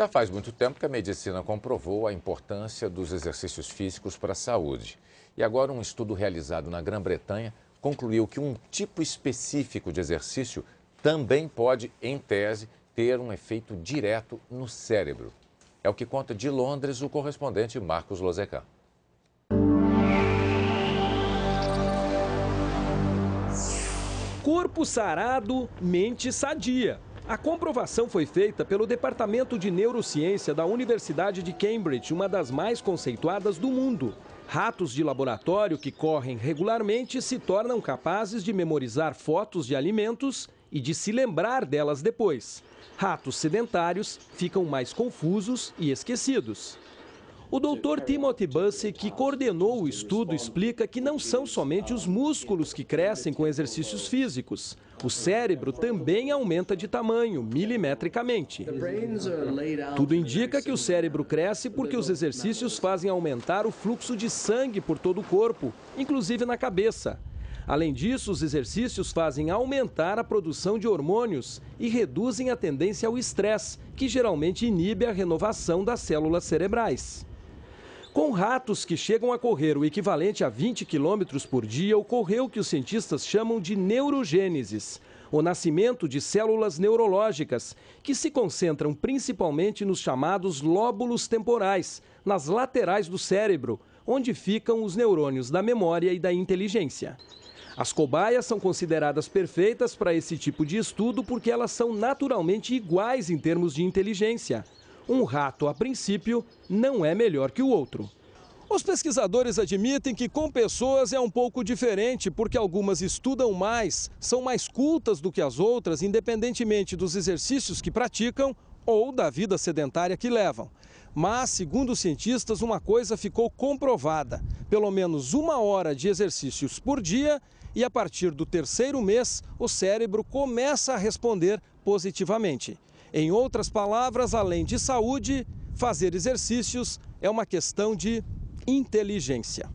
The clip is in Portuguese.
Já faz muito tempo que a medicina comprovou a importância dos exercícios físicos para a saúde. E agora, um estudo realizado na Grã-Bretanha concluiu que um tipo específico de exercício também pode, em tese, ter um efeito direto no cérebro. É o que conta de Londres o correspondente Marcos Lozecan. Corpo sarado, mente sadia. A comprovação foi feita pelo Departamento de Neurociência da Universidade de Cambridge, uma das mais conceituadas do mundo. Ratos de laboratório que correm regularmente se tornam capazes de memorizar fotos de alimentos e de se lembrar delas depois. Ratos sedentários ficam mais confusos e esquecidos. O doutor Timothy Bussey, que coordenou o estudo, explica que não são somente os músculos que crescem com exercícios físicos. O cérebro também aumenta de tamanho, milimetricamente. Tudo indica que o cérebro cresce porque os exercícios fazem aumentar o fluxo de sangue por todo o corpo, inclusive na cabeça. Além disso, os exercícios fazem aumentar a produção de hormônios e reduzem a tendência ao estresse, que geralmente inibe a renovação das células cerebrais. Com ratos que chegam a correr o equivalente a 20 quilômetros por dia, ocorreu o que os cientistas chamam de neurogênesis, o nascimento de células neurológicas, que se concentram principalmente nos chamados lóbulos temporais, nas laterais do cérebro, onde ficam os neurônios da memória e da inteligência. As cobaias são consideradas perfeitas para esse tipo de estudo porque elas são naturalmente iguais em termos de inteligência. Um rato, a princípio, não é melhor que o outro. Os pesquisadores admitem que com pessoas é um pouco diferente, porque algumas estudam mais, são mais cultas do que as outras, independentemente dos exercícios que praticam ou da vida sedentária que levam. Mas, segundo os cientistas, uma coisa ficou comprovada: pelo menos uma hora de exercícios por dia, e a partir do terceiro mês, o cérebro começa a responder positivamente. Em outras palavras, além de saúde, fazer exercícios é uma questão de inteligência.